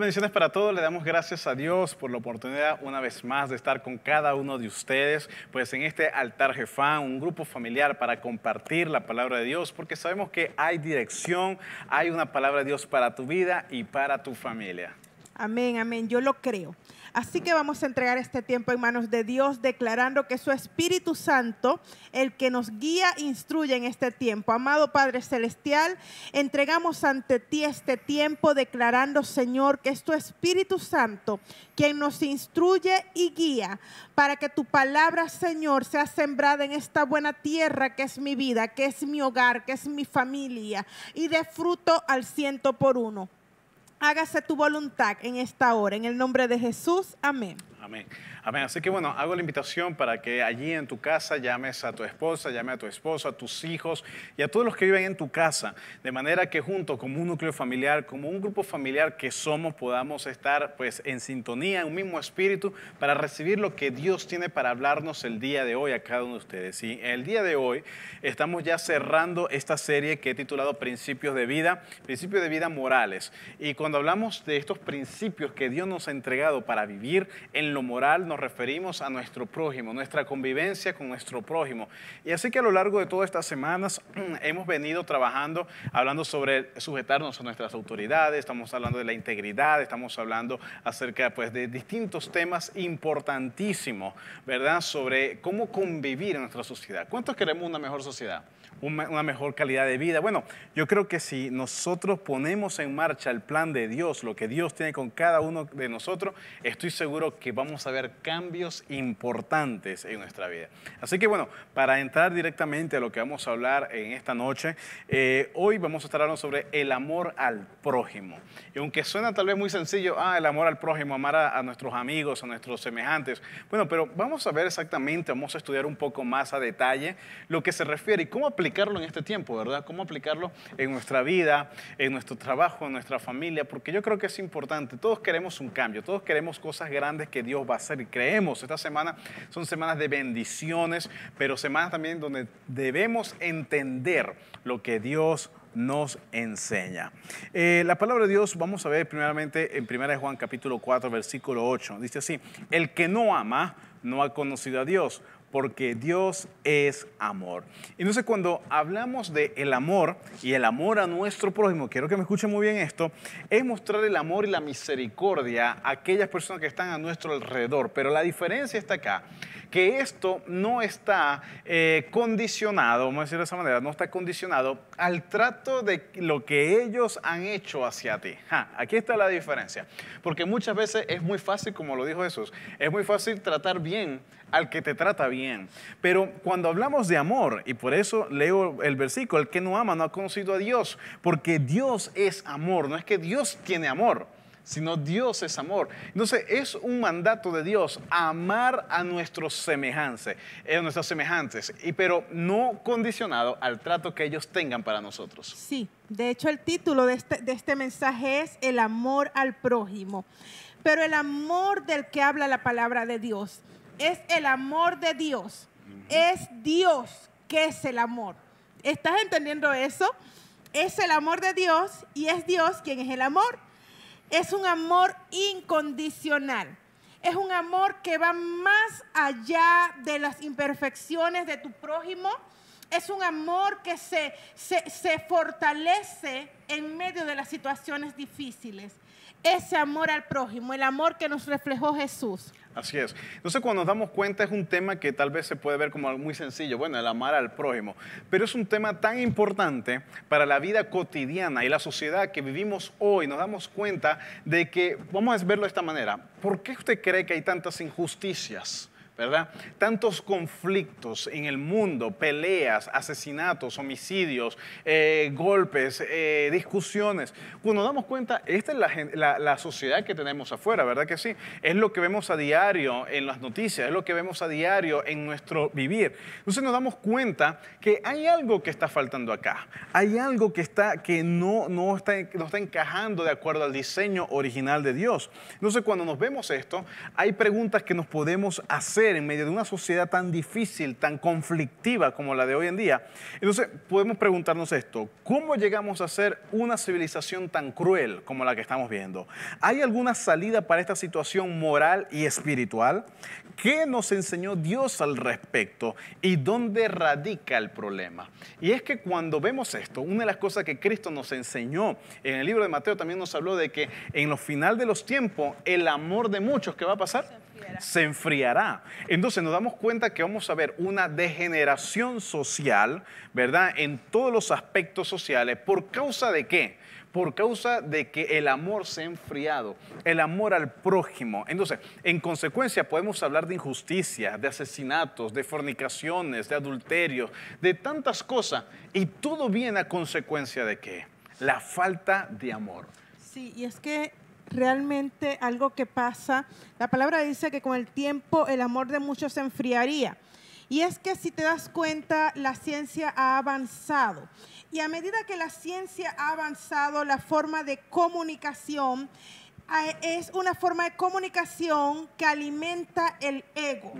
bendiciones para todos. Le damos gracias a Dios por la oportunidad una vez más de estar con cada uno de ustedes, pues en este altar Jefán, un grupo familiar para compartir la palabra de Dios, porque sabemos que hay dirección, hay una palabra de Dios para tu vida y para tu familia. Amén, amén. Yo lo creo. Así que vamos a entregar este tiempo en manos de Dios, declarando que su Espíritu Santo, el que nos guía, e instruye en este tiempo. Amado Padre Celestial, entregamos ante ti este tiempo, declarando, Señor, que es tu Espíritu Santo quien nos instruye y guía para que tu palabra, Señor, sea sembrada en esta buena tierra que es mi vida, que es mi hogar, que es mi familia, y dé fruto al ciento por uno hágase tu voluntad en esta hora, en el nombre de Jesús. Amén. Amén. Amén. Así que bueno, hago la invitación para que allí en tu casa llames a tu esposa, llame a tu esposa, a tus hijos y a todos los que viven en tu casa, de manera que junto como un núcleo familiar, como un grupo familiar que somos, podamos estar pues en sintonía, en un mismo espíritu, para recibir lo que Dios tiene para hablarnos el día de hoy a cada uno de ustedes. Y el día de hoy estamos ya cerrando esta serie que he titulado Principios de Vida, Principios de Vida Morales. Y cuando hablamos de estos principios que Dios nos ha entregado para vivir en en lo moral nos referimos a nuestro prójimo, nuestra convivencia con nuestro prójimo. Y así que a lo largo de todas estas semanas hemos venido trabajando, hablando sobre sujetarnos a nuestras autoridades, estamos hablando de la integridad, estamos hablando acerca pues, de distintos temas importantísimos, ¿verdad? Sobre cómo convivir en nuestra sociedad. ¿Cuántos queremos una mejor sociedad? una mejor calidad de vida. Bueno, yo creo que si nosotros ponemos en marcha el plan de Dios, lo que Dios tiene con cada uno de nosotros, estoy seguro que vamos a ver cambios importantes en nuestra vida. Así que bueno, para entrar directamente a lo que vamos a hablar en esta noche, eh, hoy vamos a estar hablando sobre el amor al prójimo. Y aunque suena tal vez muy sencillo, ah, el amor al prójimo, amar a, a nuestros amigos, a nuestros semejantes. Bueno, pero vamos a ver exactamente, vamos a estudiar un poco más a detalle lo que se refiere y cómo aplicar aplicarlo en este tiempo, ¿verdad? Cómo aplicarlo en nuestra vida, en nuestro trabajo, en nuestra familia, porque yo creo que es importante. Todos queremos un cambio, todos queremos cosas grandes que Dios va a hacer y creemos. Esta semana son semanas de bendiciones, pero semanas también donde debemos entender lo que Dios nos enseña. Eh, la palabra de Dios, vamos a ver primeramente en 1 Juan capítulo 4, versículo 8. Dice así, el que no ama no ha conocido a Dios porque Dios es amor. Y Entonces cuando hablamos de el amor y el amor a nuestro prójimo, quiero que me escuchen muy bien esto, es mostrar el amor y la misericordia a aquellas personas que están a nuestro alrededor. Pero la diferencia está acá, que esto no está eh, condicionado, vamos a decir de esa manera, no está condicionado al trato de lo que ellos han hecho hacia ti. aquí está la diferencia, porque muchas veces es muy fácil, como lo dijo Jesús, es muy fácil tratar bien al que te trata bien, pero cuando hablamos de amor, y por eso leo el versículo, el que no ama no ha conocido a Dios, porque Dios es amor, no es que Dios tiene amor sino Dios es amor. Entonces es un mandato de Dios amar a nuestros semejantes, eh, a nuestros semejantes, y, pero no condicionado al trato que ellos tengan para nosotros. Sí, de hecho el título este, de este, mensaje es El amor al prójimo, pero el amor del que habla la palabra de Dios es el amor de Dios, es Dios que es el amor. ¿Estás entendiendo eso? Es el amor de Dios y es Dios quien es el amor. Es un amor incondicional. Es un amor que va más allá de las imperfecciones de tu prójimo. Es un amor que se, se fortalece en medio de las situaciones difíciles ese amor al prójimo, el amor que nos reflejó Jesús. Así es. Entonces cuando nos damos cuenta es un tema que tal vez se puede ver como algo muy sencillo, bueno, el amar al prójimo, pero es un tema tan importante para la vida cotidiana y la sociedad que vivimos hoy. Nos damos cuenta de que, vamos a verlo de esta manera, ¿por qué usted cree que hay tantas injusticias? ¿verdad? Tantos conflictos en el mundo, peleas, asesinatos, homicidios, eh, golpes, eh, discusiones. Cuando nos damos cuenta, esta es la, la, sociedad que tenemos afuera, ¿verdad que sí? Es lo que vemos a diario en las noticias, es lo que vemos a diario en nuestro vivir. Entonces nos damos cuenta que hay algo que está faltando acá, hay algo que, está, que no, no, está, no está encajando de acuerdo al diseño original de Dios. Entonces cuando nos vemos esto, hay preguntas que nos podemos hacer en medio de una sociedad tan difícil, tan conflictiva como la de hoy en día? Entonces, podemos preguntarnos esto, ¿cómo llegamos a ser una civilización tan cruel como la que estamos viendo? ¿Hay alguna salida para esta situación moral y espiritual? ¿Qué nos enseñó Dios al respecto y dónde radica el problema? Y es que cuando vemos esto, una de las cosas que Cristo nos enseñó en el libro de Mateo también nos habló de que en los final de los tiempos el amor de muchos que va a pasar se enfriará. Entonces nos damos cuenta que vamos a ver una degeneración social, ¿verdad? En todos los aspectos sociales. ¿Por causa de qué? por causa de que el amor se ha enfriado, el amor al prójimo. Entonces, en consecuencia podemos hablar de injusticia, de asesinatos, de fornicaciones, de adulterio, de tantas cosas. Y todo viene a consecuencia de qué? La falta de amor. Sí, y es que realmente algo que pasa, la palabra dice que con el tiempo el amor de muchos se enfriaría. Y es que si te das cuenta, la ciencia ha avanzado. Y a medida que la ciencia ha avanzado, la forma de comunicación eh, es una forma de comunicación que alimenta el ego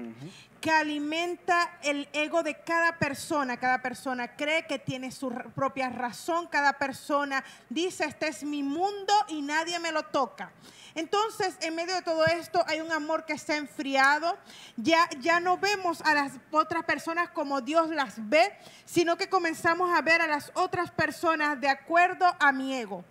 que alimenta el ego de cada persona. Cada persona cree que tiene su propia razón, cada persona dice, este es mi mundo y nadie me lo toca. Entonces, en medio de todo esto hay un amor que se ha enfriado, ya, ya no vemos a las otras personas como Dios las ve, sino que comenzamos a ver a las otras personas de acuerdo a mi ego,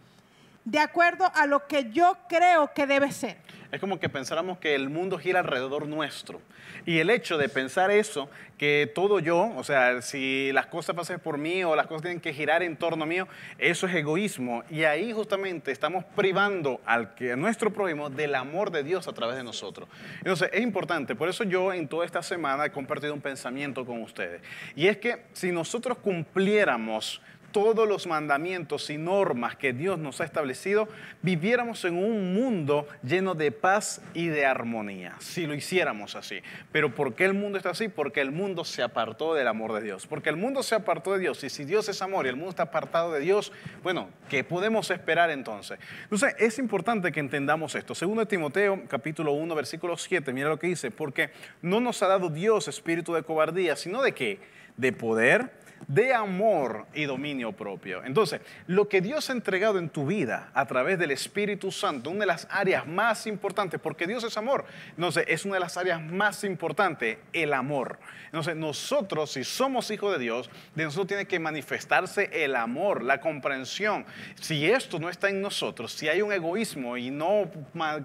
de acuerdo a lo que yo creo que debe ser. Es como que pensáramos que el mundo gira alrededor nuestro. Y el hecho de pensar eso, que todo yo, o sea, si las cosas pasan por mí o las cosas tienen que girar en torno mío, eso es egoísmo. Y ahí justamente estamos privando al que, a nuestro prójimo del amor de Dios a través de nosotros. Entonces, es importante. Por eso yo en toda esta semana he compartido un pensamiento con ustedes. Y es que si nosotros cumpliéramos todos los mandamientos y normas que Dios nos ha establecido, viviéramos en un mundo lleno de paz y de armonía, si lo hiciéramos así. Pero ¿por qué el mundo está así? Porque el mundo se apartó del amor de Dios. Porque el mundo se apartó de Dios. Y si Dios es amor y el mundo está apartado de Dios, bueno, ¿qué podemos esperar entonces? Entonces, es importante que entendamos esto. Segundo Timoteo, capítulo 1, versículo 7, mira lo que dice, porque no nos ha dado Dios espíritu de cobardía, sino de qué? De poder de amor y dominio propio. Entonces, lo que Dios ha entregado en tu vida a través del Espíritu Santo, una de las áreas más importantes, porque Dios es amor, entonces es una de las áreas más importantes, el amor. Entonces, nosotros, si somos hijos de Dios, de nosotros tiene que manifestarse el amor, la comprensión. Si esto no está en nosotros, si hay un egoísmo y no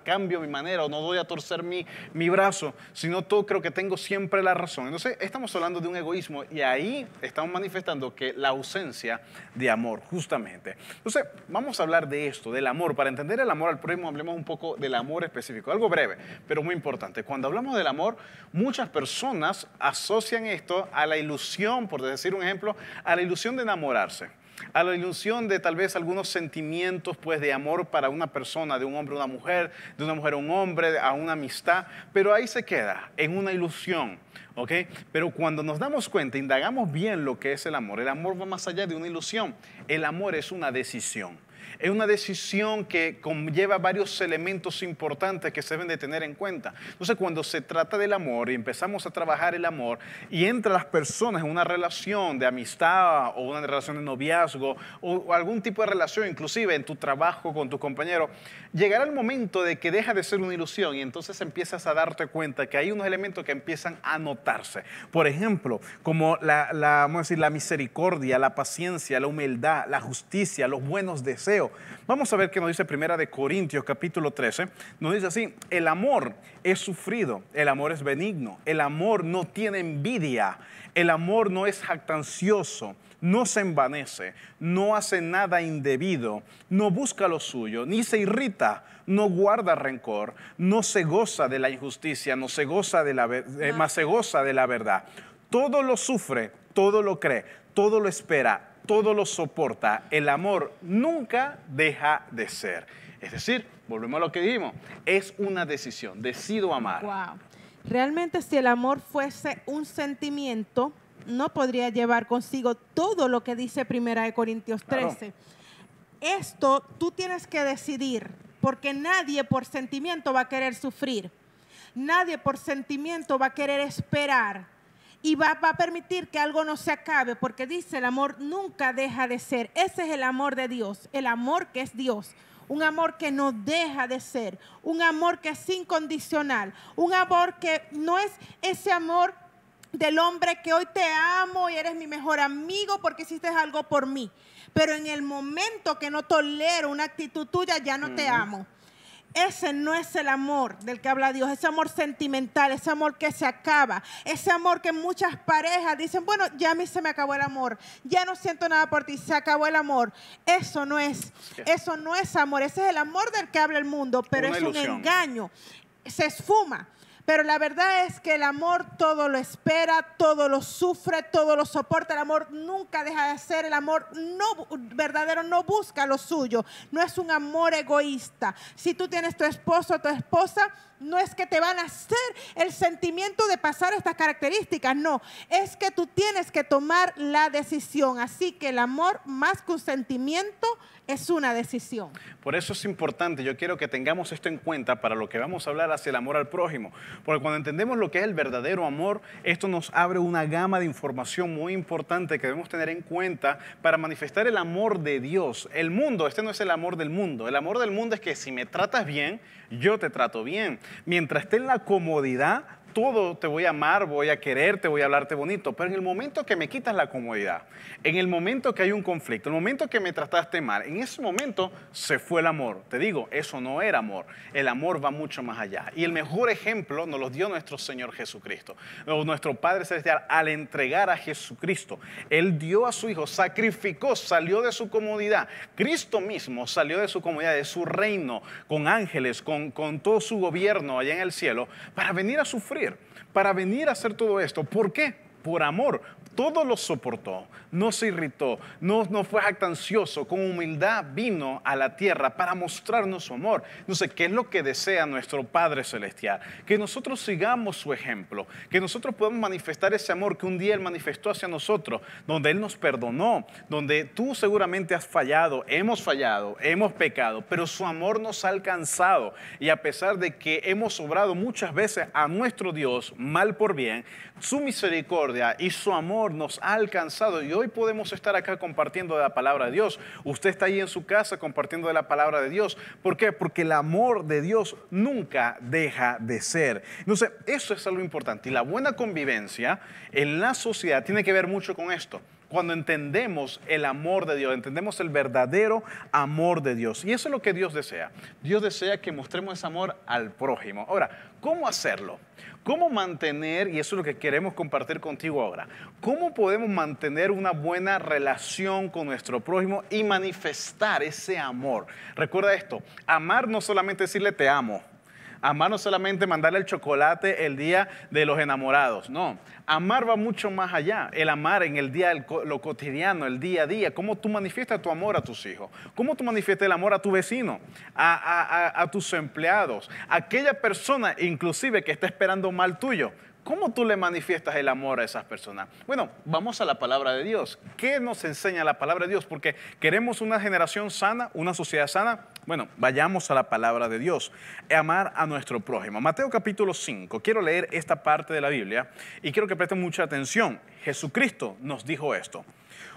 cambio mi manera o no doy a torcer mi, mi brazo, sino todo creo que tengo siempre la razón. Entonces, estamos hablando de un egoísmo y ahí estamos manifestando manifestando que la ausencia de amor, justamente. Entonces, vamos a hablar de esto, del amor. Para entender el amor al problema hablemos un poco del amor específico, algo breve, pero muy importante. Cuando hablamos del amor, muchas personas asocian esto a la ilusión, por decir un ejemplo, a la ilusión de enamorarse a la ilusión de tal vez algunos sentimientos pues de amor para una persona, de un hombre a una mujer, de una mujer a un hombre, a una amistad, pero ahí se queda en una ilusión. Pero cuando nos damos cuenta, indagamos bien lo que es el amor. El amor va más allá de una ilusión. El amor es una decisión. Es una decisión que conlleva varios elementos importantes que se deben de tener en cuenta. Entonces, cuando se trata del amor y empezamos a trabajar el amor y entra las personas en una relación de amistad o una relación de noviazgo o algún tipo de relación, inclusive en tu trabajo con tu compañero, llegará el momento de que deja de ser una ilusión y entonces empiezas a darte cuenta que hay unos elementos que empiezan a notarse. Por ejemplo, como la, la misericordia, la paciencia, la humildad, la justicia, los buenos deseos Vamos a ver qué nos dice Primera de Corintios capítulo 13. Nos dice así, el amor es sufrido, el amor es benigno, el amor no tiene envidia, el amor no es jactancioso, no se envanece, no hace nada indebido, no busca lo suyo, ni se irrita, no guarda rencor, no se goza de la injusticia, no se goza de la eh, más se goza de la verdad. Todo lo sufre, todo lo cree, todo lo espera todo lo soporta, el amor nunca deja de ser. Es decir, volvemos a lo que dijimos, es una decisión, decido amar. Wow. Realmente si el amor fuese un sentimiento, no podría llevar consigo todo lo que dice Primera de Corintios 13. Esto tú tienes que decidir, porque nadie por sentimiento va a querer sufrir. Nadie por sentimiento va a querer esperar y va, a permitir que algo no se acabe, porque dice, el amor nunca deja de ser. Ese es el amor de Dios, el amor que es Dios. Un amor que no deja de ser, un amor que es incondicional, un amor que no es ese amor del hombre que hoy te amo y eres mi mejor amigo porque hiciste algo por mí. Pero en el momento que no tolero una actitud tuya, ya no te amo. Ese no es el amor del que habla Dios, ese amor sentimental, ese amor que se acaba, ese amor que muchas parejas dicen, bueno, ya a mí se me acabó el amor, ya no siento nada por ti, se acabó el amor. Eso no es, eso no es amor, ese es el amor del que habla el mundo, pero es un engaño, se esfuma. Pero la verdad es que el amor todo lo espera, todo lo sufre, todo lo soporta. El amor nunca deja de ser. El amor no, verdadero no busca lo suyo. No es un amor egoísta. Si tú tienes tu esposo o tu esposa, no es que te van a hacer el sentimiento de pasar estas características, no, es que tú tienes que tomar la decisión. Así que el amor más que un sentimiento es una decisión. Por eso es importante, yo quiero que tengamos esto en cuenta para lo que vamos a hablar hacia el amor al prójimo, porque cuando entendemos lo que es el verdadero amor, esto nos abre una gama de información muy importante que debemos tener en cuenta para manifestar el amor de Dios. El mundo, este no es el amor del mundo, el amor del mundo es que si me tratas bien, yo te trato bien. Mientras esté en la comodidad, todo te voy a amar, voy a quererte, voy a hablarte bonito, pero en el momento que me quitas la comodidad, en el momento que hay un conflicto, en el momento que me trataste mal, en ese momento se fue el amor. Te digo, eso no era amor. El amor va mucho más allá. Y el mejor ejemplo nos lo dio nuestro Señor Jesucristo, nuestro Padre Celestial, al entregar a Jesucristo. Él dio a su Hijo, sacrificó, salió de su comodidad. Cristo mismo salió de su comodidad, de su reino, con ángeles, con, con todo su gobierno allá en el cielo, para venir a sufrir para venir a hacer todo esto. ¿Por qué? Por amor, todo lo soportó, no se irritó, no, no fue jactancioso, con humildad vino a la tierra para mostrarnos su amor. sé ¿qué es lo que desea nuestro Padre Celestial? Que nosotros sigamos su ejemplo, que nosotros podamos manifestar ese amor que un día Él manifestó hacia nosotros, donde Él nos perdonó, donde tú seguramente has fallado, hemos fallado, hemos pecado, pero su amor nos ha alcanzado. Y a pesar de que hemos obrado muchas veces a nuestro Dios mal por bien, su misericordia y su amor nos ha alcanzado y hoy podemos estar acá compartiendo de la palabra de Dios. Usted está ahí en su casa compartiendo de la palabra de Dios. ¿Por qué? Porque el amor de Dios nunca deja de ser. Entonces, eso es algo importante. Y la buena convivencia en la sociedad tiene que ver mucho con esto cuando entendemos el amor de Dios, entendemos el verdadero amor de Dios. Y eso es lo que Dios desea. Dios desea que mostremos ese amor al prójimo. Ahora, ¿Cómo hacerlo? ¿Cómo mantener, y eso es lo que queremos compartir contigo ahora, cómo podemos mantener una buena relación con nuestro prójimo y manifestar ese amor? Recuerda esto, amar no solamente decirle te amo, Amar no solamente mandarle el chocolate el día de los enamorados, no. Amar va mucho más allá. El amar en el día, lo cotidiano, el día a día. Cómo tú manifiestas tu amor a tus hijos. Cómo tú manifiestas el amor a tu vecino, a, tus empleados, a tus empleados. Aquella persona inclusive que está esperando mal tuyo. ¿Cómo tú le manifiestas el amor a esas personas? Bueno, vamos a la palabra de Dios. ¿Qué nos enseña la palabra de Dios? Porque queremos una generación sana, una sociedad sana. Bueno, vayamos a la palabra de Dios. Amar a nuestro prójimo. Mateo capítulo 5. Quiero leer esta parte de la Biblia y quiero que presten mucha atención. Jesucristo nos dijo esto.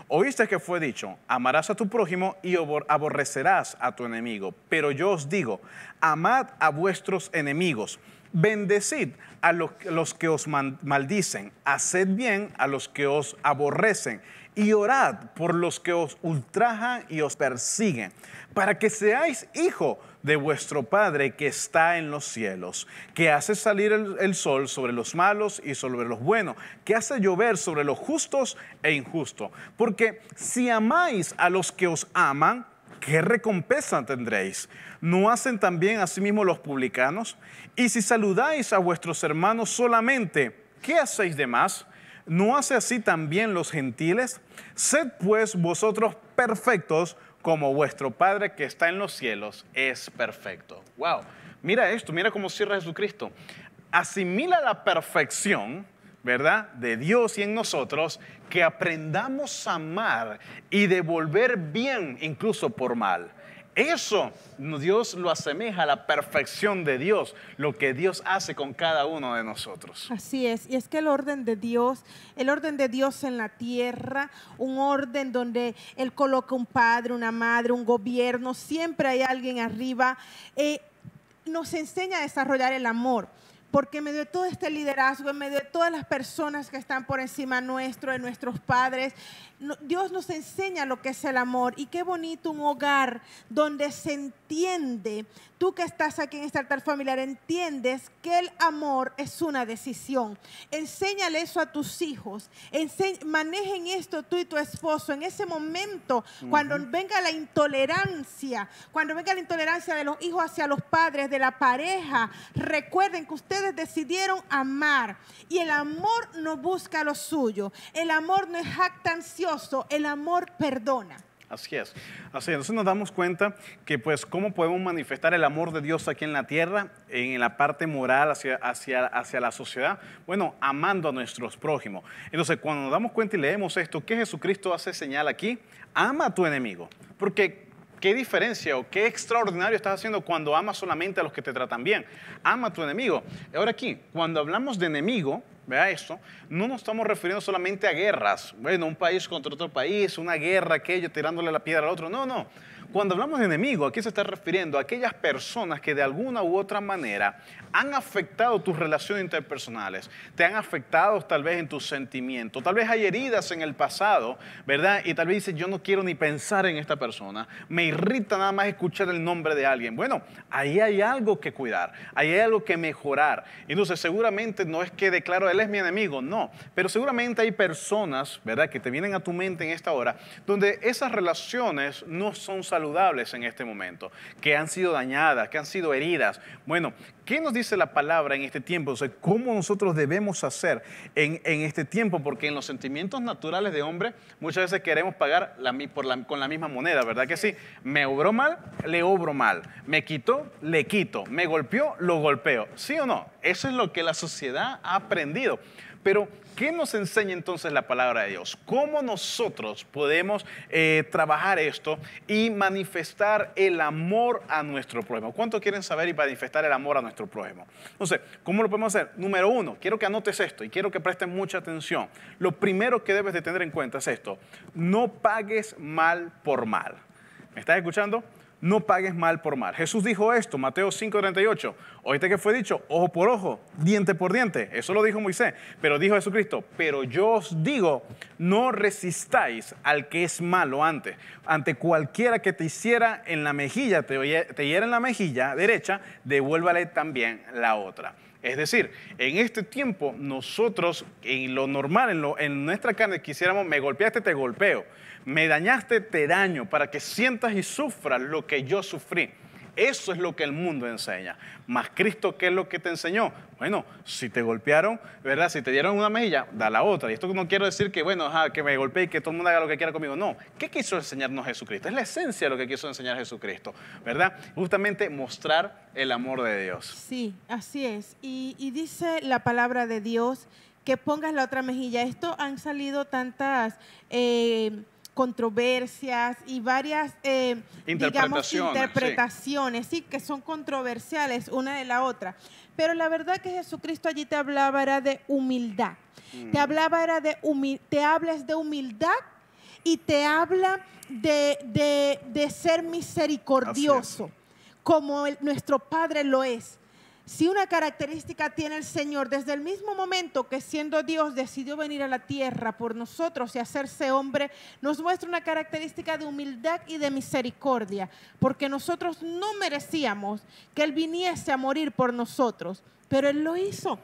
Oíste que fue dicho, amarás a tu prójimo y aborrecerás a tu enemigo. Pero yo os digo, amad a vuestros enemigos Bendecid a los que os maldicen, haced bien a los que os aborrecen y orad por los que os ultrajan y os persiguen, para que seáis hijo de vuestro Padre que está en los cielos, que hace salir el, sol sobre los malos y sobre los buenos, que hace llover sobre los justos e injustos. Porque si amáis a los que os aman, ¿qué recompensa tendréis? ¿No hacen también asimismo los publicanos? Y si saludáis a vuestros hermanos solamente, ¿qué hacéis de más? ¿No hace así también los gentiles? Sed pues vosotros perfectos como vuestro Padre que está en los cielos es perfecto. Wow, mira esto, mira cómo cierra Jesucristo. Asimila la perfección ¿verdad? De Dios y en nosotros, que aprendamos a amar y devolver bien incluso por mal. Eso Dios lo asemeja a la perfección de Dios, lo que Dios hace con cada uno de nosotros. Así es, y es que el orden de Dios, el orden de Dios en la tierra, un orden donde Él coloca un padre, una madre, un gobierno, siempre hay alguien arriba, y eh, nos enseña a desarrollar el amor. Porque en medio de todo este liderazgo, en medio de todas las personas que están por encima nuestro, de nuestros padres, Dios nos enseña lo que es el amor y qué bonito un hogar donde se entiende, tú que estás aquí en este altar familiar, entiendes que el amor es una decisión. Enséñale eso a tus hijos, manejen esto tú y tu esposo. En ese momento, cuando venga la intolerancia, cuando venga la intolerancia de los hijos hacia los padres, de la pareja, recuerden que ustedes decidieron amar y el amor no busca lo suyo, el amor no es jactancia el amor perdona. Así es. Así Entonces nos damos cuenta que pues cómo podemos manifestar el amor de Dios aquí en la tierra, en la parte moral hacia, hacia, hacia la sociedad, bueno, amando a nuestros prójimos. Entonces cuando nos damos cuenta y leemos esto, ¿qué Jesucristo hace señal aquí? Ama a tu enemigo. Porque ¿Qué diferencia o qué extraordinario estás haciendo cuando amas solamente a los que te tratan bien? Ama a tu enemigo. Ahora aquí, cuando hablamos de enemigo, vea esto, no nos estamos refiriendo solamente a guerras, bueno, un país contra otro país, una guerra, aquello, tirándole la piedra al otro, no, no, cuando hablamos de enemigo, aquí se está refiriendo a aquellas personas que de alguna u otra manera han afectado tus relaciones interpersonales, te han afectado tal vez en tus sentimientos, tal vez hay heridas en el pasado, ¿verdad? Y tal vez dices, yo no quiero ni pensar en esta persona, me irrita nada más escuchar el nombre de alguien. Bueno, ahí hay algo que cuidar, ahí hay algo que mejorar. Entonces, seguramente no es que declaro, él es mi enemigo, no, pero seguramente hay personas, ¿verdad?, que te vienen a tu mente en esta hora, donde esas relaciones no son saludables saludables en este momento, que han sido dañadas, que han sido heridas. Bueno, ¿qué nos dice la palabra en este tiempo? O sea, ¿Cómo nosotros debemos hacer en, este tiempo? Porque en los sentimientos naturales de hombre muchas veces queremos pagar la, con la misma moneda, ¿verdad que sí? Me obró mal, le obro mal. Me quitó, le quito. Me golpeó, lo golpeo. ¿Sí o no? Eso es lo que la sociedad ha aprendido. Pero, ¿qué nos enseña entonces la palabra de Dios? ¿Cómo nosotros podemos eh, trabajar esto y manifestar el amor a nuestro prójimo? ¿Cuánto quieren saber y manifestar el amor a nuestro prójimo? Entonces, ¿cómo lo podemos hacer? Número uno, quiero que anotes esto y quiero que presten mucha atención. Lo primero que debes de tener en cuenta es esto, no pagues mal por mal. ¿Me estás escuchando? no pagues mal por mal. Jesús dijo esto, Mateo 5:38, oíste que fue dicho, ojo por ojo, diente por diente, eso lo dijo Moisés, pero dijo Jesucristo, pero yo os digo, no resistáis al que es malo antes, ante cualquiera que te hiciera en la mejilla, te, te hiera en la mejilla derecha, devuélvale también la otra. Es decir, en este tiempo nosotros, en lo normal, en, lo, en nuestra carne, quisiéramos, me golpeaste, te golpeo me dañaste, te daño, para que sientas y sufras lo que yo sufrí. Eso es lo que el mundo enseña. Más Cristo, ¿qué es lo que te enseñó? Bueno, si te golpearon, ¿verdad? Si te dieron una mejilla, da la otra. Y esto no quiero decir que, bueno, que me golpeé y que todo el mundo haga lo que quiera conmigo. No. ¿Qué quiso enseñarnos Jesucristo? Es la esencia de lo que quiso enseñar Jesucristo, ¿verdad? Justamente mostrar el amor de Dios. Sí, así es. Y, dice la palabra de Dios que pongas la otra mejilla. Esto han salido tantas. Eh, controversias y varias, eh, interpretaciones, digamos, sí. que son controversiales una de la otra. Pero la verdad que Jesucristo allí te hablaba era de humildad. Mm. Te hablaba era de te hablas de humildad y te habla de, ser misericordioso, como nuestro Padre lo es. Si una característica tiene el Señor, desde el mismo momento que siendo Dios decidió venir a la tierra por nosotros y hacerse hombre, nos muestra una característica de humildad y de misericordia, porque nosotros no merecíamos que Él viniese a morir por nosotros, pero Él lo hizo.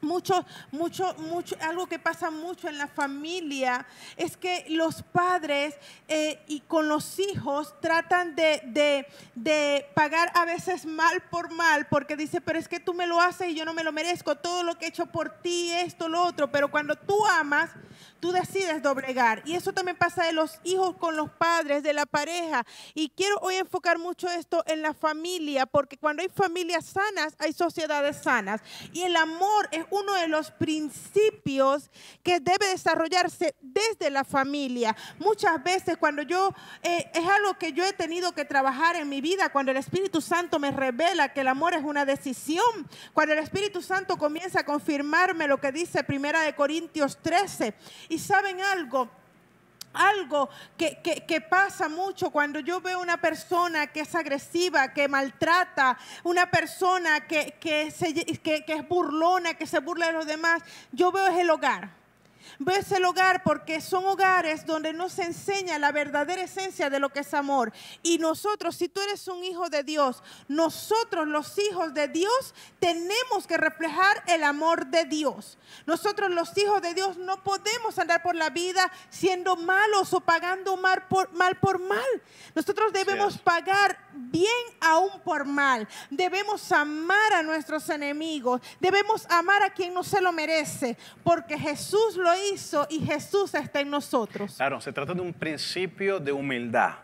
Mucho, mucho, mucho, algo que pasa mucho en la familia es que los padres eh, y con los hijos tratan de, de, de, pagar a veces mal por mal, porque dice, pero es que tú me lo haces y yo no me lo merezco, todo lo que he hecho por ti, esto, lo otro, pero cuando tú amas, tú decides doblegar. Y eso también pasa de los hijos con los padres, de la pareja. Y quiero hoy enfocar mucho esto en la familia, porque cuando hay familias sanas, hay sociedades sanas. Y el amor es uno de los principios que debe desarrollarse desde la familia. Muchas veces cuando yo, eh, es algo que yo he tenido que trabajar en mi vida, cuando el Espíritu Santo me revela que el amor es una decisión, cuando el Espíritu Santo comienza a confirmarme lo que dice Primera de Corintios 13, y saben algo, algo que, pasa mucho cuando yo veo una persona que es agresiva, que maltrata, una persona que, que es burlona, que se burla de los demás, yo veo es el hogar. Ves ese hogar porque son hogares donde nos enseña la verdadera esencia de lo que es amor. Y nosotros, si tú eres un hijo de Dios, nosotros los hijos de Dios tenemos que reflejar el amor de Dios. Nosotros los hijos de Dios no podemos andar por la vida siendo malos o pagando mal por mal. Nosotros debemos pagar bien aún por mal. Debemos amar a nuestros enemigos. Debemos amar a quien no se lo merece. Porque Jesús lo hizo y Jesús está en nosotros. Claro, se trata de un principio de humildad,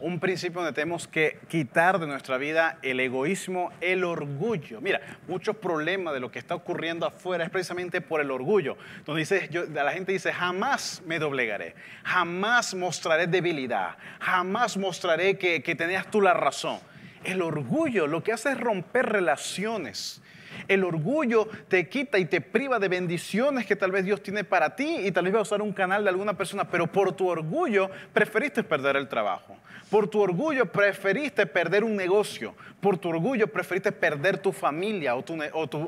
un principio donde tenemos que quitar de nuestra vida el egoísmo, el orgullo. Mira, muchos problemas de lo que está ocurriendo afuera es precisamente por el orgullo. Donde dice, la gente dice, jamás me doblegaré, jamás mostraré debilidad, jamás mostraré que, que tenías tú la razón. El orgullo lo que hace es romper relaciones el orgullo te quita y te priva de bendiciones que tal vez Dios tiene para ti y tal vez va a usar un canal de alguna persona, pero por tu orgullo preferiste perder el trabajo, por tu orgullo preferiste perder un negocio. Por tu orgullo preferiste perder tu familia o tu,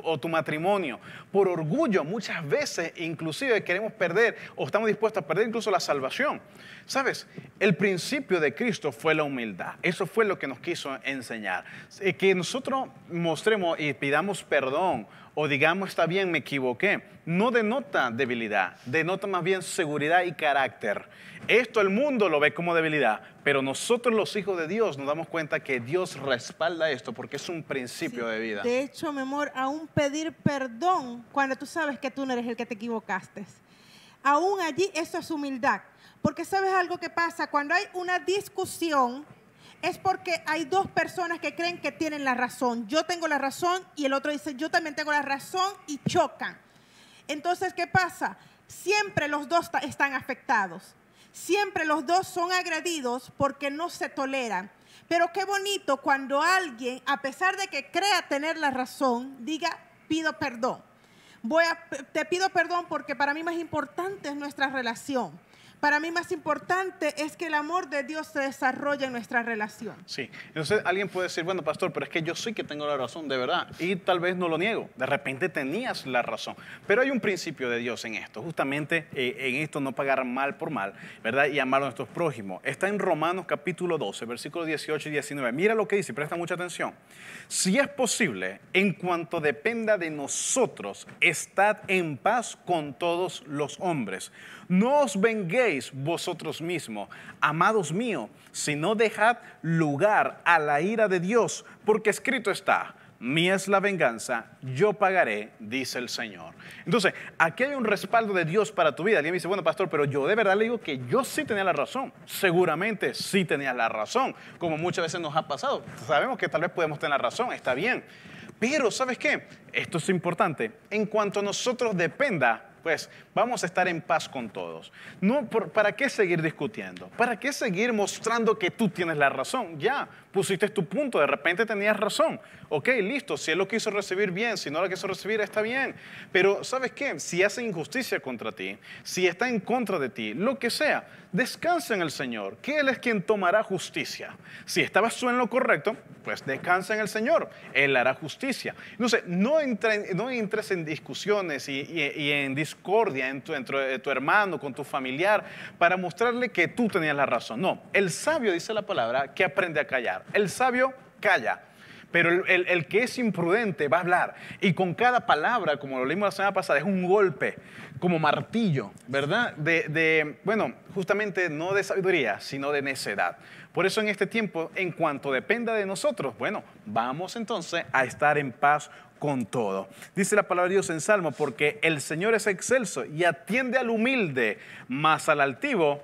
o tu, matrimonio. Por orgullo muchas veces inclusive queremos perder o estamos dispuestos a perder incluso la salvación. Sabes, el principio de Cristo fue la humildad. Eso fue lo que nos quiso enseñar. Eh, que nosotros mostremos y pidamos perdón o digamos, está bien, me equivoqué, no denota debilidad, denota más bien seguridad y carácter. Esto el mundo lo ve como debilidad, pero nosotros los hijos de Dios nos damos cuenta que Dios respalda esto porque es un principio de vida. De hecho, mi amor, aún pedir perdón cuando tú sabes que tú no eres el que te equivocaste. Aún allí eso es humildad. Porque sabes algo que pasa, cuando hay una discusión, es porque hay dos personas que creen que tienen la razón. Yo tengo la razón y el otro dice, yo también tengo la razón y chocan. Entonces, ¿qué pasa? Siempre los dos están afectados. Siempre los dos son agredidos porque no se toleran. Pero qué bonito cuando alguien, a pesar de que crea tener la razón, diga, pido perdón. Voy te pido perdón porque para mí más importante es nuestra relación. Para mí más importante es que el amor de Dios se desarrolle en nuestra relación. Sí, entonces alguien puede decir, bueno, pastor, pero es que yo sí que tengo la razón, de verdad, y tal vez no lo niego, de repente tenías la razón, pero hay un principio de Dios en esto, justamente eh, en esto no pagar mal por mal, ¿verdad? Y amar a nuestros prójimos. Está en Romanos capítulo 12, versículos 18 y 19. Mira lo que dice, presta mucha atención. Si es posible, en cuanto dependa de nosotros, estad en paz con todos los hombres. No os venguéis vosotros mismos. Amados míos, si no dejad lugar a la ira de Dios, porque escrito está, mía es la venganza, yo pagaré, dice el Señor. Entonces, aquí hay un respaldo de Dios para tu vida. Alguien me dice, bueno, pastor, pero yo de verdad le digo que yo sí tenía la razón. Seguramente sí tenía la razón, como muchas veces nos ha pasado. Sabemos que tal vez podemos tener la razón, está bien. Pero, ¿sabes qué? Esto es importante. En cuanto a nosotros dependa, pues vamos a estar en paz con todos. No, ¿Para qué seguir discutiendo? ¿Para qué seguir mostrando que tú tienes la razón? Ya, pusiste tu punto, de repente tenías razón. Ok, listo, si él lo quiso recibir bien, si no lo quiso recibir, está bien. Pero ¿sabes qué? Si hace injusticia contra ti, si está en contra de ti, lo que sea, descansa en el Señor, que Él es quien tomará justicia. Si estabas tú en lo correcto, pues descansa en el Señor, Él hará justicia. Entonces, no, entre, no entres en discusiones y, en discordia en tu, entre eh, tu hermano, con tu familiar, para mostrarle que tú tenías la razón. No, el sabio dice la palabra que aprende a callar. El sabio calla, pero el, que es imprudente va a hablar. Y con cada palabra, como lo leímos la semana pasada, es un golpe, como martillo, ¿verdad? De, bueno, justamente no de sabiduría, sino de necedad. Por eso en este tiempo, en cuanto dependa de nosotros, bueno, vamos entonces a estar en paz con todo. Dice la palabra de Dios en Salmo, porque el Señor es excelso y atiende al humilde, más al altivo,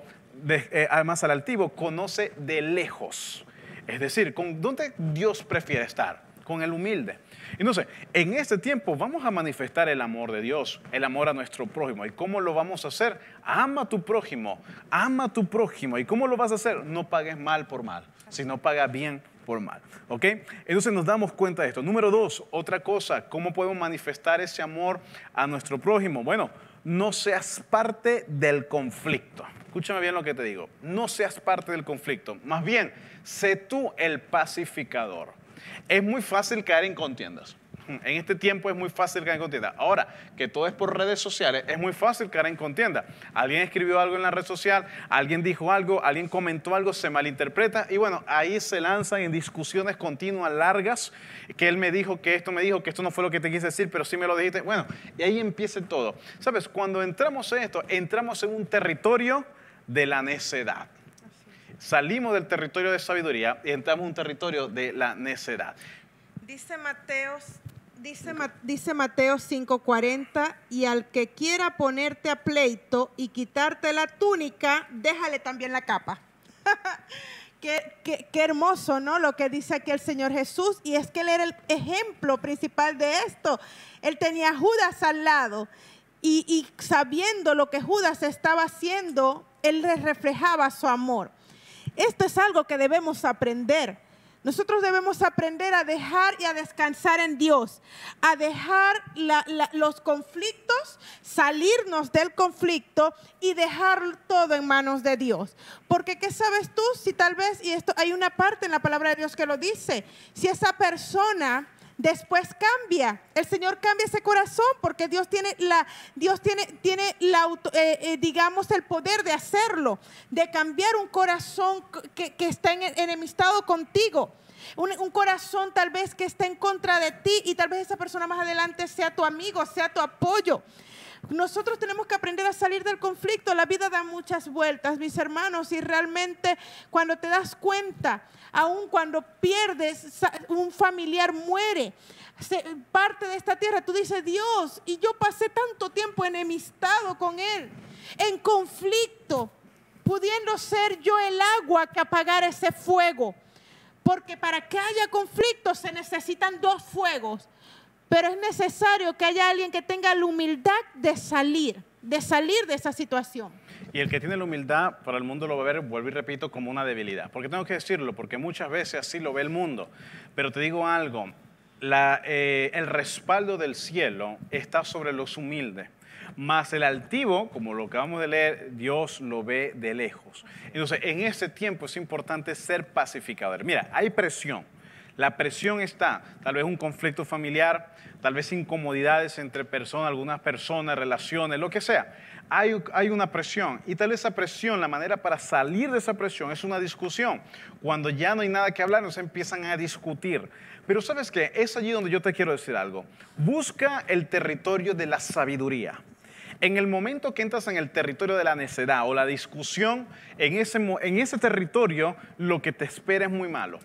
eh, ah, al altivo conoce de lejos. Es decir, ¿con dónde Dios prefiere estar? Con el humilde. Entonces, en este tiempo vamos a manifestar el amor de Dios, el amor a nuestro prójimo. ¿Y cómo lo vamos a hacer? Ama a tu prójimo, ama a tu prójimo. ¿Y cómo lo vas a hacer? No pagues mal por mal, sino paga bien por mal. ¿Ok? Entonces nos damos cuenta de esto. Número dos, otra cosa, ¿cómo podemos manifestar ese amor a nuestro prójimo? Bueno, no seas parte del conflicto escúchame bien lo que te digo, no seas parte del conflicto, más bien, sé tú el pacificador. Es muy fácil caer en contiendas. En este tiempo es muy fácil caer en contiendas. Ahora, que todo es por redes sociales, es muy fácil caer en contienda. Alguien escribió algo en la red social, alguien dijo algo, alguien comentó algo, se malinterpreta y bueno, ahí se lanzan en discusiones continuas, largas, que él me dijo, que esto me dijo, que esto no fue lo que te quise decir, pero sí me lo dijiste. Bueno, y ahí empieza todo. Sabes, cuando entramos en esto, entramos en un territorio de la necedad. Salimos del territorio de sabiduría y entramos en un territorio de la necedad. Dice Mateo, dice, dice Mateo 5:40, y al que quiera ponerte a pleito y quitarte la túnica, déjale también la capa. Qué, qué, hermoso, ¿no? Lo que dice aquí el Señor Jesús. Y es que Él era el ejemplo principal de esto. Él tenía a Judas al lado. Y, sabiendo lo que Judas estaba haciendo, él les reflejaba su amor. Esto es algo que debemos aprender. Nosotros debemos aprender a dejar y a descansar en Dios, a dejar los conflictos, salirnos del conflicto y dejar todo en manos de Dios. Porque ¿qué sabes tú si tal vez, y esto hay una parte en la palabra de Dios que lo dice, si esa persona Después cambia. El Señor cambia ese corazón porque Dios tiene la, Dios tiene, tiene la eh, eh, digamos, el poder de hacerlo, de cambiar un corazón que, está en, e, enemistado contigo. Un, un, corazón tal vez que está en contra de ti y tal vez esa persona más adelante sea tu amigo, sea tu apoyo. Nosotros tenemos que aprender a salir del conflicto. La vida da muchas vueltas, mis hermanos, y realmente cuando te das cuenta, aun cuando pierdes, un familiar muere, parte de esta tierra, tú dices, Dios, y yo pasé tanto tiempo enemistado con Él, en conflicto, pudiendo ser yo el agua que apagara ese fuego. Porque para que haya conflicto se necesitan dos fuegos. Pero es necesario que haya alguien que tenga la humildad de salir, de salir de esa situación. Y el que tiene la humildad, para el mundo lo va a ver, vuelvo y repito, como una debilidad. Porque tengo que decirlo, porque muchas veces así lo ve el mundo. Pero te digo algo, eh, el respaldo del cielo está sobre los humildes. más el altivo, como lo acabamos de leer, Dios lo ve de lejos. Entonces, en este tiempo es importante ser pacificador. Mira, hay presión la presión está, tal vez un conflicto familiar, tal vez incomodidades entre personas, algunas personas, relaciones, lo que sea. Hay, una presión y tal vez esa presión, la manera para salir de esa presión es una discusión. Cuando ya no hay nada que hablar, nos empiezan a discutir. Pero sabes qué, es allí donde yo te quiero decir algo. Busca el territorio de la sabiduría. En el momento que entras en el territorio de la necedad o la discusión, en ese, en ese territorio lo que te espera es muy malo.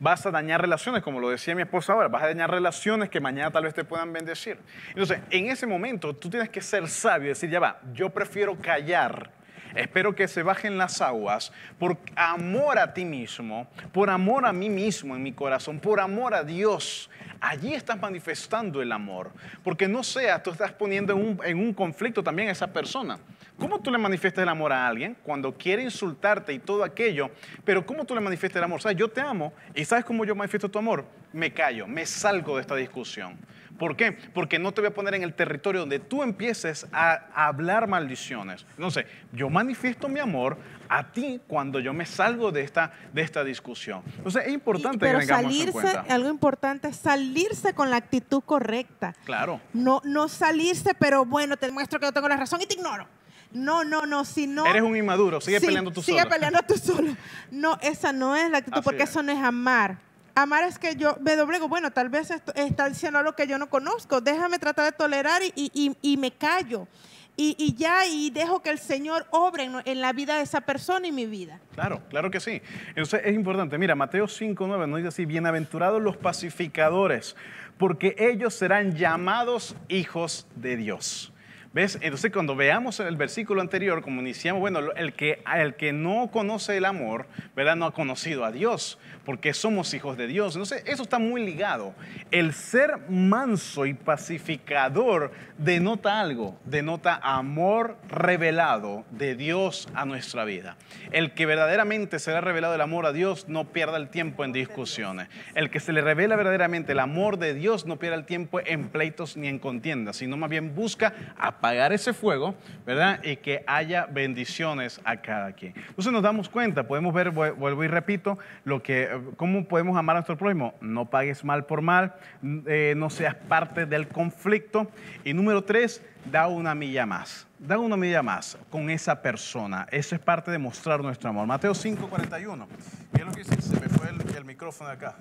Vas a dañar relaciones, como lo decía mi esposa ahora, vas a dañar relaciones que mañana tal vez te puedan bendecir. Entonces, en ese momento tú tienes que ser sabio y decir, ya va, yo prefiero callar Espero que se bajen las aguas por amor a ti mismo, por amor a mí mismo en mi corazón, por amor a Dios. Allí estás manifestando el amor, porque no sea, tú estás poniendo en un, conflicto también a esa persona. ¿Cómo tú le manifiestas el amor a alguien cuando quiere insultarte y todo aquello? Pero ¿cómo tú le manifiestas el amor? O sea, yo te amo y ¿sabes cómo yo manifiesto tu amor? Me callo, me salgo de esta discusión. ¿Por qué? Porque no te voy a poner en el territorio donde tú empieces a, hablar maldiciones. Entonces, yo manifiesto mi amor a ti cuando yo me salgo de esta, de esta discusión. Entonces, es importante pero que salirse, cuenta. algo importante es salirse con la actitud correcta. Claro. No, no salirse, pero bueno, te muestro que yo tengo la razón y te ignoro. No, no, no, si no. Eres un inmaduro, sigue peleando tú solo. Sigue peleando tú solo. No, esa no es la actitud, porque eso no es amar. Amar es que yo me doblego, bueno, tal vez está diciendo algo que yo no conozco, déjame tratar de tolerar y, me callo. Y, ya y dejo que el Señor obre en, en, la vida de esa persona y mi vida. Claro, claro que sí. Entonces es importante. Mira, Mateo 5, 9 nos dice así, bienaventurados los pacificadores, porque ellos serán llamados hijos de Dios. ¿Ves? Entonces cuando veamos el versículo anterior, como iniciamos, bueno, el que, el que no conoce el amor, ¿verdad? No ha conocido a Dios, porque somos hijos de Dios. Entonces eso está muy ligado. El ser manso y pacificador denota algo, denota amor revelado de Dios a nuestra vida. El que verdaderamente se ha revelado el amor a Dios no pierda el tiempo en discusiones. El que se le revela verdaderamente el amor de Dios no pierda el tiempo en pleitos ni en contiendas, sino más bien busca a apagar ese fuego, ¿verdad? Y que haya bendiciones a cada quien. Entonces nos damos cuenta, podemos ver, vuelvo y repito, lo que, eh, cómo podemos amar a nuestro prójimo. No pagues mal por mal, mm, eh, no seas parte del conflicto. Y número tres, da una milla más. Da una milla más con esa persona. Eso es parte de mostrar nuestro amor. Mateo 5:41. ¿Qué que Se me fue el, el micrófono acá.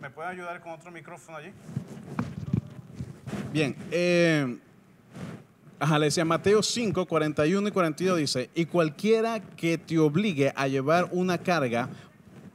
me, pueden ayudar con otro micrófono allí? Bien. Eh, Ajá, le decía Mateo 5, 41 y 42 dice, y cualquiera que te obligue a llevar una carga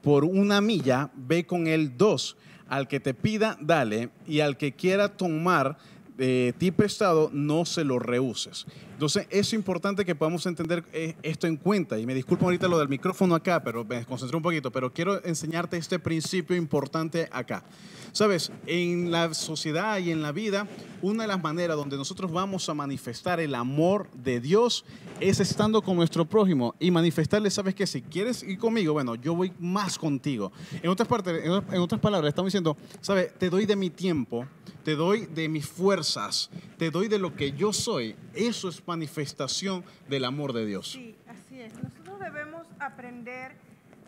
por una milla, ve con él dos. Al que te pida, dale, y al que quiera tomar de ti prestado, no se lo rehuses. Entonces, es importante que podamos entender eh, esto en cuenta. Y me disculpo ahorita lo del micrófono acá, pero me desconcentré un poquito, pero quiero enseñarte este principio importante acá. Sabes, en la sociedad y en la vida, una de las maneras donde nosotros vamos a manifestar el amor de Dios es estando con nuestro prójimo y manifestarle, sabes que si quieres ir conmigo, bueno, yo voy más contigo. En otras, partes, en otras palabras, estamos diciendo, sabes, te doy de mi tiempo, te doy de mis fuerzas, te doy de lo que yo soy. Eso es manifestación del amor de Dios. Sí, así es. Nosotros debemos aprender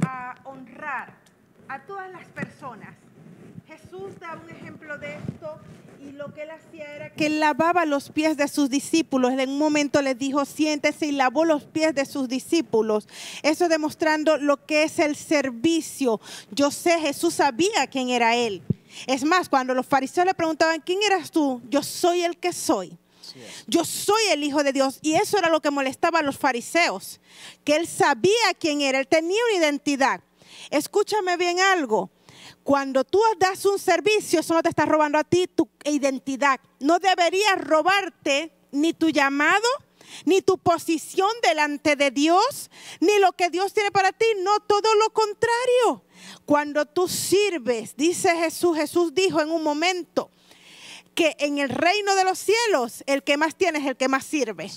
a honrar a todas las personas. Jesús da un ejemplo de esto y lo que él hacía era que lavaba los pies de sus discípulos. En un momento les dijo, siéntese y lavó los pies de sus discípulos. Eso demostrando lo que es el servicio. Yo sé, Jesús sabía quién era él. Es más, cuando los fariseos le preguntaban, ¿quién eras tú? Yo soy el que soy. Yo soy el Hijo de Dios. Y eso era lo que molestaba a los fariseos, que él sabía quién era, él tenía una identidad. Escúchame bien algo. Cuando tú das un servicio, eso no te está robando a ti tu identidad. No deberías robarte ni tu llamado, ni tu posición delante de Dios, ni lo que Dios tiene para ti. No, todo lo contrario. Cuando tú sirves, dice Jesús, Jesús dijo en un momento, que en el reino de los cielos el que más tiene es el que más sirve.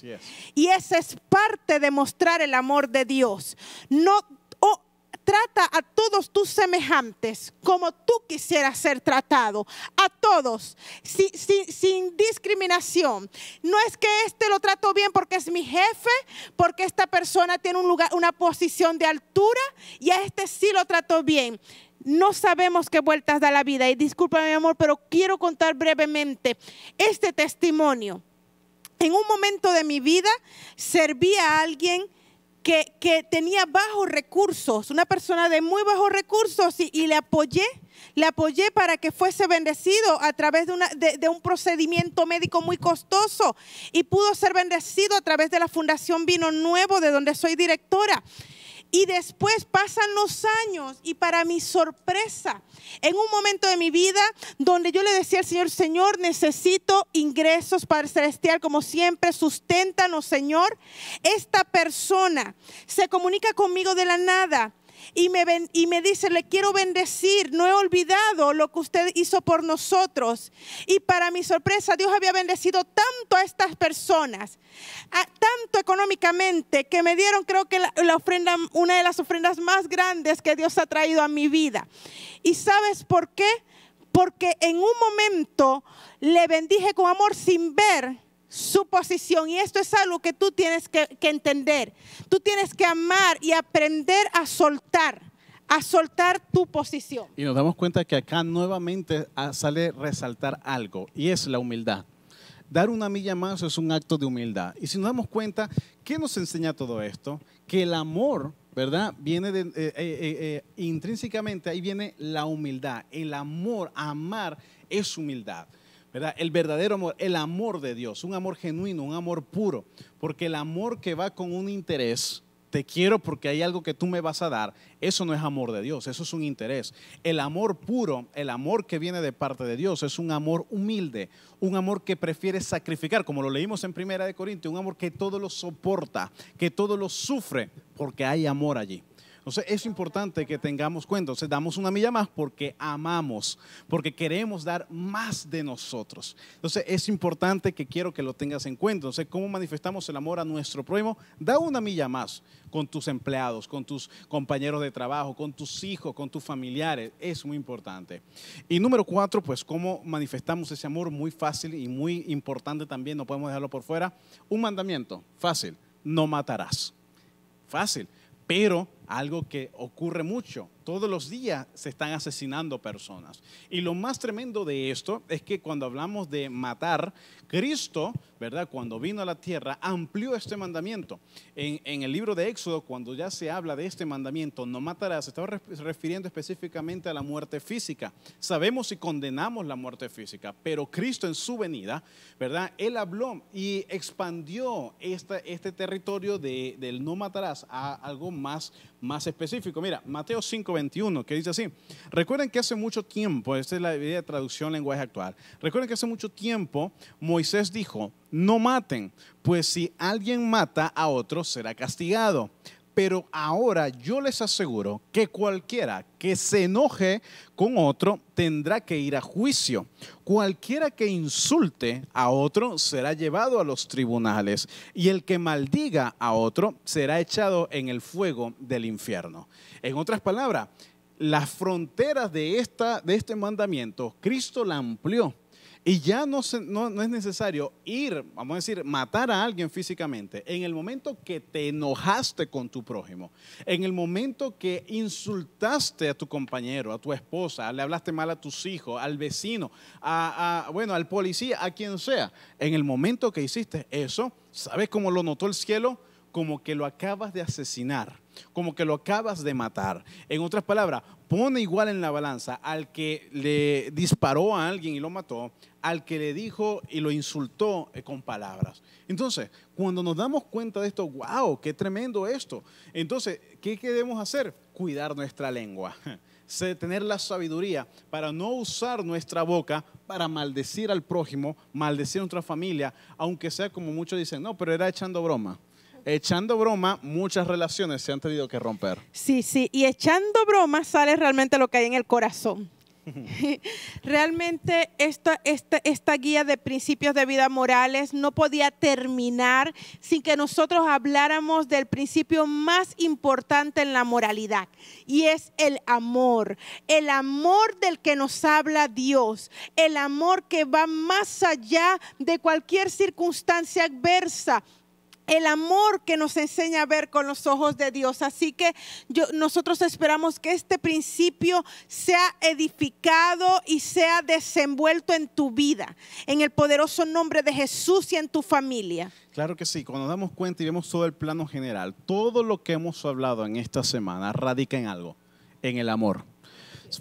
Y esa es parte de mostrar el amor de Dios. No oh, trata a todos tus semejantes como tú quisieras ser tratado. A todos, sin, discriminación. No es que este lo trato bien porque es mi jefe, porque esta persona tiene un lugar, una posición de altura y a este sí lo trato bien no sabemos qué vueltas da la vida. Y disculpa mi amor, pero quiero contar brevemente este testimonio. En un momento de mi vida serví a alguien que, tenía bajos recursos, una persona de muy bajos recursos y, le apoyé. Le apoyé para que fuese bendecido a través de, una, de, un procedimiento médico muy costoso y pudo ser bendecido a través de la Fundación Vino Nuevo, de donde soy directora. Y después pasan los años y para mi sorpresa, en un momento de mi vida donde yo le decía al Señor, Señor, necesito ingresos para celestial, como siempre, susténtanos, Señor. Esta persona se comunica conmigo de la nada y me, y me dice, le quiero bendecir, no he olvidado lo que usted hizo por nosotros. Y para mi sorpresa, Dios había bendecido tanto a estas personas, tanto económicamente, que me dieron creo que la, ofrenda, una de las ofrendas más grandes que Dios ha traído a mi vida. ¿Y sabes por qué? Porque en un momento le bendije con amor sin ver su posición. Y esto es algo que tú tienes que, entender. Tú tienes que amar y aprender a soltar, a soltar tu posición. Y nos damos cuenta que acá nuevamente ah, sale resaltar algo, y es la humildad. Dar una milla más es un acto de humildad. Y si nos damos cuenta, ¿qué nos enseña todo esto? Que el amor, ¿verdad? Viene eh, eh, eh, intrínsecamente, ahí viene la humildad. El amor, amar, es humildad. El verdadero amor, el amor de Dios, un amor genuino, un amor puro, porque el amor que va con un interés, te quiero porque hay algo que tú me vas a dar, eso no es amor de Dios, eso es un interés. El amor puro, el amor que viene de parte de Dios, es un amor humilde, un amor que prefiere sacrificar, como lo leímos en Primera de Corintios, un amor que todo lo soporta, que todo lo sufre, porque hay amor allí. Entonces es importante que tengamos cuenta. Entonces damos una milla más porque amamos, porque queremos dar más de nosotros. Entonces es importante que quiero que lo tengas en cuenta. Entonces, ¿cómo manifestamos el amor a nuestro prójimo? Da una milla más con tus empleados, con tus compañeros de trabajo, con tus hijos, con tus familiares. Es muy importante. Y número cuatro, pues cómo manifestamos ese amor muy fácil y muy importante también, no podemos dejarlo por fuera. Un mandamiento, fácil, no matarás. Fácil, pero algo que ocurre mucho todos los días se están asesinando personas. Y lo más tremendo de esto es que cuando hablamos de matar, Cristo, ¿verdad? Cuando vino a la tierra, amplió este mandamiento. En, el libro de Éxodo, cuando ya se habla de este mandamiento, no matarás, se estaba refiriendo específicamente a la muerte física. Sabemos y condenamos la muerte física, pero Cristo en su venida, ¿verdad? Él habló y expandió este territorio del no matarás a algo más, más específico. Mira, Mateo 5, 21, que dice así. Recuerden que hace mucho tiempo, esta es la de traducción lenguaje actual, recuerden que hace mucho tiempo Moisés dijo, no maten, pues si alguien mata a otro será castigado. Pero ahora yo les aseguro que cualquiera que se enoje con otro tendrá que ir a juicio. Cualquiera que insulte a otro será llevado a los tribunales y el que maldiga a otro será echado en el fuego del infierno. En otras palabras, las fronteras de, esta, de este mandamiento, Cristo la amplió y ya no, es necesario ir, vamos a decir, matar a alguien físicamente. En el momento que te enojaste con tu prójimo, en el momento que insultaste a tu compañero, a tu esposa, le hablaste mal a tus hijos, al vecino, a, a, bueno, al policía, a quien sea, en el momento que hiciste eso, ¿sabes cómo lo notó el cielo? como que lo acabas de asesinar, como que lo acabas de matar. En otras palabras, pone igual en la balanza al que le disparó a alguien y lo mató, al que le dijo y lo insultó eh, con palabras. Entonces, cuando nos damos cuenta de esto, wow, qué tremendo esto. Entonces, ¿qué debemos hacer? Cuidar nuestra lengua tener la sabiduría para no usar nuestra boca para maldecir al prójimo, maldecir a nuestra familia, aunque sea como muchos dicen, no, pero era echando broma echando broma, muchas relaciones se han tenido que romper. Sí, sí, y echando broma sale realmente lo que hay en el corazón. Realmente esta, esta, esta, guía de principios de vida morales no podía terminar sin que nosotros habláramos del principio más importante en la moralidad y es el amor, el amor del que nos habla Dios, el amor que va más allá de cualquier circunstancia adversa el amor que nos enseña a ver con los ojos de Dios. Así que nosotros esperamos que este principio sea edificado y sea desenvuelto en tu vida, en el poderoso nombre de Jesús y en tu familia. Claro que sí, cuando nos damos cuenta y vemos todo el plano general, todo lo que hemos hablado en esta semana radica en algo, en el amor.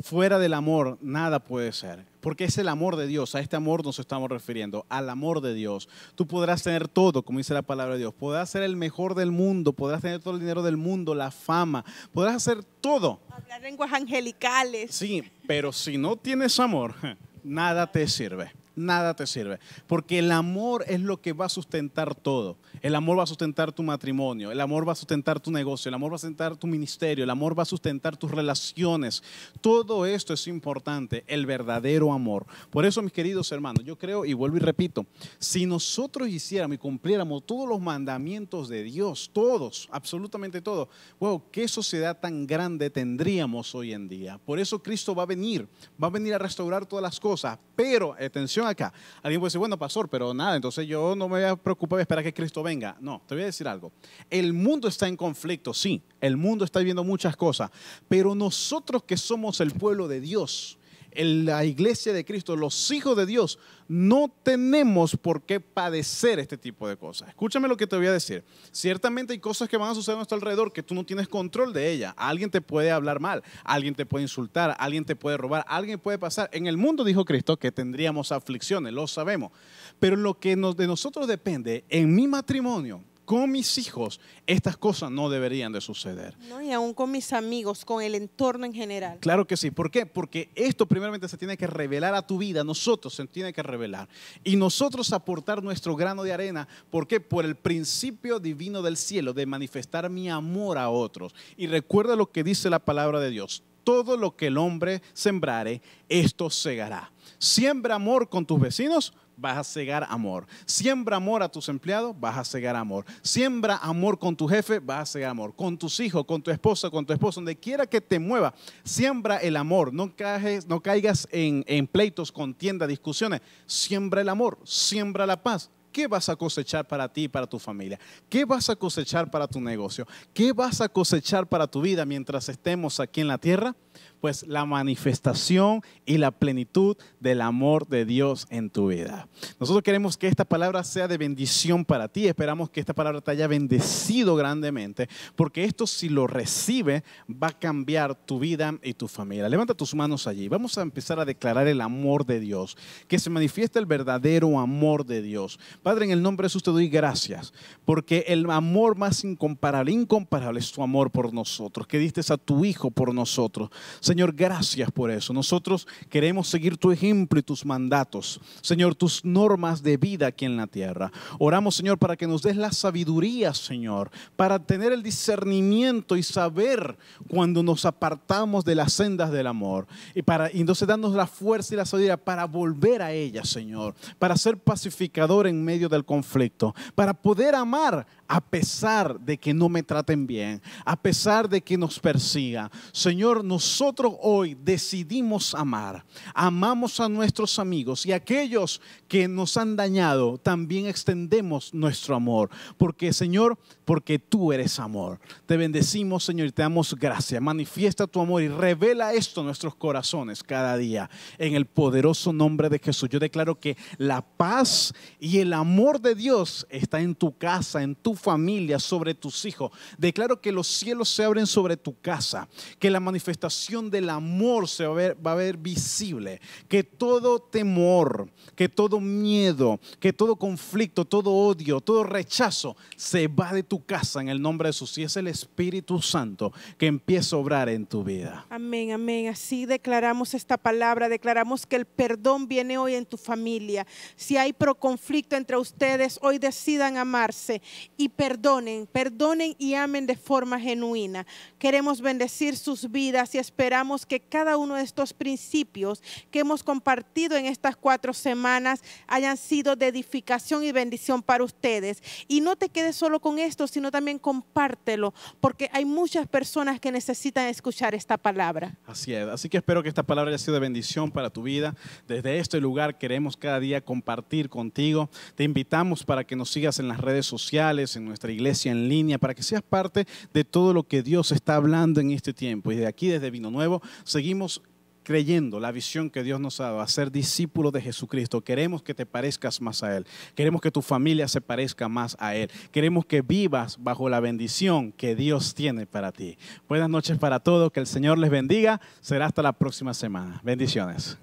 Fuera del amor, nada puede ser. Porque es el amor de Dios, a este amor nos estamos refiriendo, al amor de Dios. Tú podrás tener todo, como dice la palabra de Dios. Podrás ser el mejor del mundo, podrás tener todo el dinero del mundo, la fama, podrás hacer todo. Hablar lenguas angelicales. Sí, pero si no tienes amor, nada te sirve nada te sirve. Porque el amor es lo que va a sustentar todo. El amor va a sustentar tu matrimonio, el amor va a sustentar tu negocio, el amor va a sustentar tu ministerio, el amor va a sustentar tus relaciones. Todo esto es importante, el verdadero amor. Por eso, mis queridos hermanos, yo creo y vuelvo y repito, si nosotros hiciéramos y cumpliéramos todos los mandamientos de Dios, todos, absolutamente todos, wow, qué sociedad tan grande tendríamos hoy en día. Por eso Cristo va a venir, va a venir a restaurar todas las cosas, pero atención, acá. Alguien puede decir, bueno, pastor, pero nada, entonces yo no me voy a preocupar de esperar que Cristo venga. No, te voy a decir algo. El mundo está en conflicto, sí, el mundo está viviendo muchas cosas, pero nosotros que somos el pueblo de Dios, en la iglesia de Cristo, los hijos de Dios, no tenemos por qué padecer este tipo de cosas. Escúchame lo que te voy a decir. Ciertamente hay cosas que van a suceder a nuestro alrededor que tú no tienes control de ellas. Alguien te puede hablar mal, alguien te puede insultar, alguien te puede robar, alguien puede pasar. En el mundo, dijo Cristo, que tendríamos aflicciones, lo sabemos. Pero lo que de nosotros depende, en mi matrimonio, con mis hijos, estas cosas no deberían de suceder. No, y aún con mis amigos, con el entorno en general. Claro que sí. ¿Por qué? Porque esto primeramente se tiene que revelar a tu vida, nosotros se tiene que revelar. Y nosotros aportar nuestro grano de arena, ¿por qué? Por el principio divino del cielo, de manifestar mi amor a otros. Y recuerda lo que dice la palabra de Dios. Todo lo que el hombre sembrare, esto segará. Siembra amor con tus vecinos, vas a cegar amor. Siembra amor a tus empleados, vas a cegar amor. Siembra amor con tu jefe, vas a cegar amor. Con tus hijos, con tu esposa, con tu esposo, donde quiera que te mueva, siembra el amor. No, caigas, no caigas en, en pleitos, contiendas, discusiones. Siembra el amor, siembra la paz. ¿Qué vas a cosechar para ti y para tu familia? ¿Qué vas a cosechar para tu negocio? ¿Qué vas a cosechar para tu vida mientras estemos aquí en la tierra? pues la manifestación y la plenitud del amor de Dios en tu vida. Nosotros queremos que esta palabra sea de bendición para ti. Esperamos que esta palabra te haya bendecido grandemente, porque esto si lo recibe va a cambiar tu vida y tu familia. Levanta tus manos allí. Vamos a empezar a declarar el amor de Dios, que se manifiesta el verdadero amor de Dios. Padre, en el nombre de Jesús te doy gracias, porque el amor más incomparable, incomparable es tu amor por nosotros, que diste a tu Hijo por nosotros. Señor, gracias por eso. Nosotros queremos seguir tu ejemplo y tus mandatos. Señor, tus normas de vida aquí en la tierra. Oramos, Señor, para que nos des la sabiduría, Señor, para tener el discernimiento y saber cuando nos apartamos de las sendas del amor. Y para entonces danos la fuerza y la sabiduría para volver a ella, Señor, para ser pacificador en medio del conflicto, para poder amar a pesar de que no me traten bien, a pesar de que nos persiga. Señor, nosotros hoy decidimos amar, amamos a nuestros amigos y aquellos que nos han dañado, también extendemos nuestro amor. Porque Señor, porque tú eres amor. Te bendecimos Señor y te damos gracias. Manifiesta tu amor y revela esto en nuestros corazones cada día. En el poderoso nombre de Jesús. Yo declaro que la paz y el amor de Dios está en tu casa, en tu familia, sobre tus hijos. Declaro que los cielos se abren sobre tu casa, que la manifestación del amor se va a, ver, visible. Que todo temor, que todo miedo, que todo conflicto, todo odio, todo rechazo se va de tu casa en el nombre de Jesús. Y es el Espíritu Santo que empieza a obrar en tu vida. Amén, amén. Así declaramos esta palabra. Declaramos que el perdón viene hoy en tu familia. Si hay proconflicto entre ustedes, hoy decidan amarse y perdonen, perdonen y amen de forma genuina. Queremos bendecir sus vidas y esperar que cada uno de estos principios que hemos compartido en estas cuatro semanas hayan sido de edificación y bendición para ustedes. Y no te quedes solo con esto, sino también compártelo, porque hay muchas personas que necesitan escuchar esta palabra. Así es, así que espero que esta palabra haya sido de bendición para tu vida. Desde este lugar queremos cada día compartir contigo. Te invitamos para que nos sigas en las redes sociales, en nuestra iglesia en línea, para que seas parte de todo lo que Dios está hablando en este tiempo. Y de aquí, desde Vino Nuevo, seguimos creyendo la visión que Dios nos ha dado, a ser discípulos de Jesucristo. Queremos que te parezcas más a Él. Queremos que tu familia se parezca más a Él. Queremos que vivas bajo la bendición que Dios tiene para ti. Buenas noches para todos. Que el Señor les bendiga. Será hasta la próxima semana. Bendiciones.